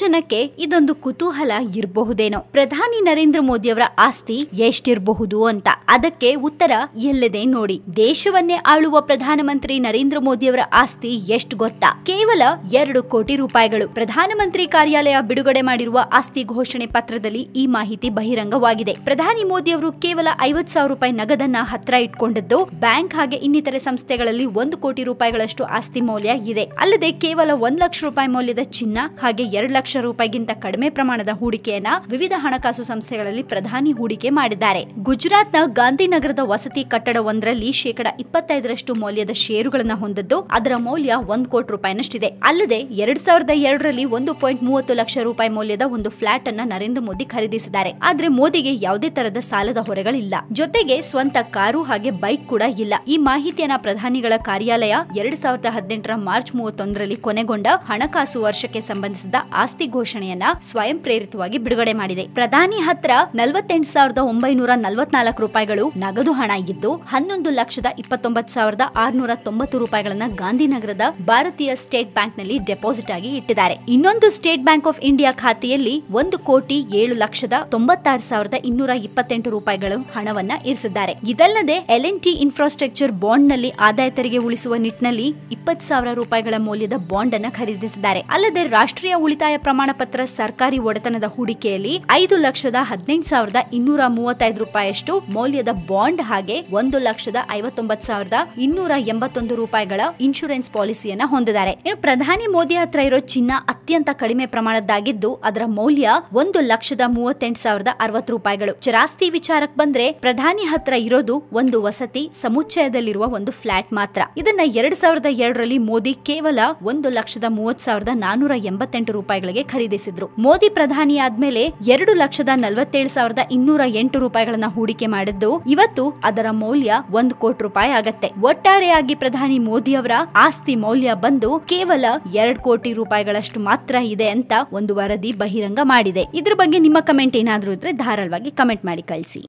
ಜನಕ್ಕೆ ಇದೊಂದು ಕುತೂಹಲ ಇರಬಹುದೇನೋ ಪ್ರಧಾನಿ ನರೇಂದ್ರ ಮೋದಿಯವರ ಆಸ್ತಿ ಎಷ್ಟಿರಬಹುದು ಅಂತ ಅದಕ್ಕೆ ಉತ್ತರ ಎಲ್ಲದೆ ನೋಡಿ ದೇಶವನ್ನೇ ಆಳುವ ಪ್ರಧಾನಮಂತ್ರಿ ನರೇಂದ್ರ ಮೋದಿಯವರ ಆಸ್ತಿ ಎಷ್ಟು ಗೊತ್ತಾ ಕೇವಲ ಎರಡು ಕೋಟಿ ರೂಪಾಯಿಗಳು ಪ್ರಧಾನಮಂತ್ರಿ ಕಾರ್ಯಾಲಯ ಬಿಡುಗಡೆ ಮಾಡಿರುವ ಆಸ್ತಿ ಘೋಷಣೆ ಪತ್ರದಲ್ಲಿ ಈ ಮಾಹಿತಿ ಬಹಿರಂಗವಾಗಿದೆ ಪ್ರಧಾನಿ ಮೋದಿಯವರು ಕೇವಲ ಐವತ್ ಸಾವಿರ ರೂಪಾಯಿ ನಗದನ್ನ ಹತ್ರ ಇಟ್ಕೊಂಡಿದ್ದು ಬ್ಯಾಂಕ್ ಹಾಗೆ ಇನ್ನಿತರೆ ಸಂಸ್ಥೆಗಳಲ್ಲಿ ಒಂದು ಕೋಟಿ ರೂಪಾಯಿಗಳಷ್ಟು ಆಸ್ತಿ ಮೌಲ್ಯ ಇದೆ ಅಲ್ಲದೆ ಕೇವಲ ಒಂದ್ ಲಕ್ಷ ರೂಪಾಯಿ ಮೌಲ್ಯದ ಚಿನ್ನ ಹಾಗೆ ಎರಡು ಲಕ್ಷ ಲಕ್ಷ ರೂಪಾಯಿಗಿಂತ ಕಡಿಮೆ ಪ್ರಮಾಣದ ಹೂಡಿಕೆಯನ್ನ ವಿವಿಧ ಹಣಕಾಸು ಸಂಸ್ಥೆಗಳಲ್ಲಿ ಪ್ರಧಾನಿ ಹೂಡಿಕೆ ಮಾಡಿದ್ದಾರೆ ಗುಜರಾತ್ನ ಗಾಂಧಿನಗರದ ವಸತಿ ಕಟ್ಟಡವೊಂದರಲ್ಲಿ ಶೇಕಡಾ ಇಪ್ಪತ್ತೈದರಷ್ಟು ಮೌಲ್ಯದ ಷೇರುಗಳನ್ನು ಹೊಂದದ್ದು ಅದರ ಮೌಲ್ಯ ಒಂದು ಕೋಟಿ ರೂಪಾಯಿನಷ್ಟಿದೆ ಅಲ್ಲದೆ ಎರಡ್ ಸಾವಿರದ ಎರಡರಲ್ಲಿ ಒಂದು ಪಾಯಿಂಟ್ ಮೂವತ್ತು ಲಕ್ಷ ರೂಪಾಯಿ ಮೌಲ್ಯದ ಒಂದು ಫ್ಲಾಟ್ ಅನ್ನ ನರೇಂದ್ರ ಮೋದಿ ಖರೀದಿಸಿದ್ದಾರೆ ಆದ್ರೆ ಮೋದಿಗೆ ಯಾವುದೇ ತರದ ಸಾಲದ ಹೊರೆಗಳಿಲ್ಲ ಜೊತೆಗೆ ಸ್ವಂತ ಕಾರು ಹಾಗೆ ಬೈಕ್ ಕೂಡ ಇಲ್ಲ ಈ ಮಾಹಿತಿಯನ್ನ ಪ್ರಧಾನಿಗಳ ಕಾರ್ಯಾಲಯ ಎರಡ್ ಸಾವಿರದ ಹದಿನೆಂಟರ ಮಾರ್ಚ್ ಮೂವತ್ತೊಂದರಲ್ಲಿ ಕೊನೆಗೊಂಡ ಹಣಕಾಸು ವರ್ಷಕ್ಕೆ ಸಂಬಂಧಿಸಿದ ಆಸ್ತಿ ಆಸ್ತಿ ಘೋಷಣೆಯನ್ನ ಸ್ವಯಂ ಪ್ರೇರಿತವಾಗಿ ಬಿಡುಗಡೆ ಮಾಡಿದೆ ಪ್ರಧಾನಿ ಹತ್ರ ನಲವತ್ತೆಂಟು ಸಾವಿರದ ಒಂಬೈನೂರ ನಲವತ್ನಾಲ್ಕು ರೂಪಾಯಿಗಳು ನಗದು ಹಣ ಇದ್ದು ಹನ್ನೊಂದು ಲಕ್ಷದ ಇಪ್ಪತ್ತೊಂಬತ್ತು ಸಾವಿರದ ಆರ್ನೂರ ತೊಂಬತ್ತು ರೂಪಾಯಿಗಳನ್ನ ಗಾಂಧಿನಗರದ ಭಾರತೀಯ ಸ್ಟೇಟ್ ಬ್ಯಾಂಕ್ ನಲ್ಲಿ ಡೆಪಾಸಿಟ್ ಆಗಿ ಇಟ್ಟಿದ್ದಾರೆ ಇನ್ನೊಂದು ಸ್ಟೇಟ್ ಬ್ಯಾಂಕ್ ಆಫ್ ಇಂಡಿಯಾ ಖಾತೆಯಲ್ಲಿ ಒಂದು ಕೋಟಿ ಏಳು ಲಕ್ಷದ ತೊಂಬತ್ತಾರು ಸಾವಿರದ ಇನ್ನೂರ ಇಪ್ಪತ್ತೆಂಟು ರೂಪಾಯಿಗಳು ಹಣವನ್ನ ಇರಿಸಿದ್ದಾರೆ ಇದಲ್ಲದೆ L N T infrastructure bond ನಲ್ಲಿ ಆದಾಯ ತೆರಿಗೆ ಉಳಿಸುವ ನಿಟ್ಟಿನಲ್ಲಿ ಇಪ್ಪತ್ತು ಸಾವಿರ ರೂಪಾಯಿಗಳ ಮೌಲ್ಯದ ಬಾಂಡ್ ಅನ್ನು ಖರೀದಿಸಿದ್ದಾರೆ ಅಲ್ಲದೆ ರಾಷ್ಟ್ರೀಯ ಉಳಿತಾಯ ಪ್ರಮಾಣ ಪತ್ರ ಸರ್ಕಾರಿ ಒಡೆತನದ ಹೂಡಿಕೆಯಲ್ಲಿ ಐದು ಲಕ್ಷದ ಹದಿನೆಂಟು ಸಾವಿರದ ಇನ್ನೂರ ಮೂವತ್ತೈದು ರೂಪಾಯಿಯಷ್ಟು ಮೌಲ್ಯದ ಬಾಂಡ್ ಹಾಗೆ ಒಂದು ಲಕ್ಷದ ಐವತ್ತೊಂಬತ್ತು ಸಾವಿರದ ಇನ್ನೂರ ಎಂಬತ್ತೊಂದು ರೂಪಾಯಿಗಳ ಇನ್ಶೂರೆನ್ಸ್ ಪಾಲಿಸಿಯನ್ನ ಹೊಂದಿದ್ದಾರೆ ಇನ್ನು ಪ್ರಧಾನಿ ಮೋದಿ ಹತ್ರ ಇರೋ ಚಿನ್ನ ಅತ್ಯಂತ ಕಡಿಮೆ ಪ್ರಮಾಣದ್ದಾಗಿದ್ದು ಅದರ ಮೌಲ್ಯ ಒಂದು ಲಕ್ಷದ ಮೂವತ್ತೆಂಟು ಸಾವಿರದ ಅರವತ್ತು ರೂಪಾಯಿಗಳು ಚರಾಸ್ತಿ ವಿಚಾರಕ್ಕೆ ಬಂದ್ರೆ ಪ್ರಧಾನಿ ಹತ್ರ ಇರೋದು ಒಂದು ವಸತಿ ಸಮುಚ್ಚಯದಲ್ಲಿರುವ ಒಂದು ಫ್ಲಾಟ್ ಮಾತ್ರ ಇದನ್ನ ಎರಡ್ ಸಾವಿರದ ಎರಡರಲ್ಲಿ ಮೋದಿ ಕೇವಲ ಒಂದು ಲಕ್ಷದ ಮೂವತ್ ಸಾವಿರದ ನಾನೂರ ಎಂಬತ್ತೆಂಟು ರೂಪಾಯಿಗಳು ಖರೀದಿಸಿದ್ರು ಮೋದಿ ಪ್ರಧಾನಿಯಾದ್ಮೇಲೆ ಎರಡು ಲಕ್ಷದ ನಲವತ್ತೇಳು ಸಾವಿರದ ಇನ್ನೂರ ಎಂಟು ರೂಪಾಯಿಗಳನ್ನ ಹೂಡಿಕೆ ಮಾಡಿದ್ದು ಇವತ್ತು ಅದರ ಮೌಲ್ಯ ಒಂದು ಕೋಟಿ ರೂಪಾಯಿ ಆಗತ್ತೆ ಒಟ್ಟಾರೆಯಾಗಿ ಪ್ರಧಾನಿ ಮೋದಿ ಅವರ ಆಸ್ತಿ ಮೌಲ್ಯ ಬಂದು ಕೇವಲ ಎರಡು ಕೋಟಿ ರೂಪಾಯಿಗಳಷ್ಟು ಮಾತ್ರ ಇದೆ ಅಂತ ಒಂದು ವರದಿ ಬಹಿರಂಗ ಮಾಡಿದೆ ಇದ್ರ ಬಗ್ಗೆ ನಿಮ್ಮ ಕಮೆಂಟ್ ಏನಾದ್ರೂ ಇದ್ರೆ ಧಾರಾಳವಾಗಿ ಕಮೆಂಟ್ ಮಾಡಿ ಕಳಿಸಿ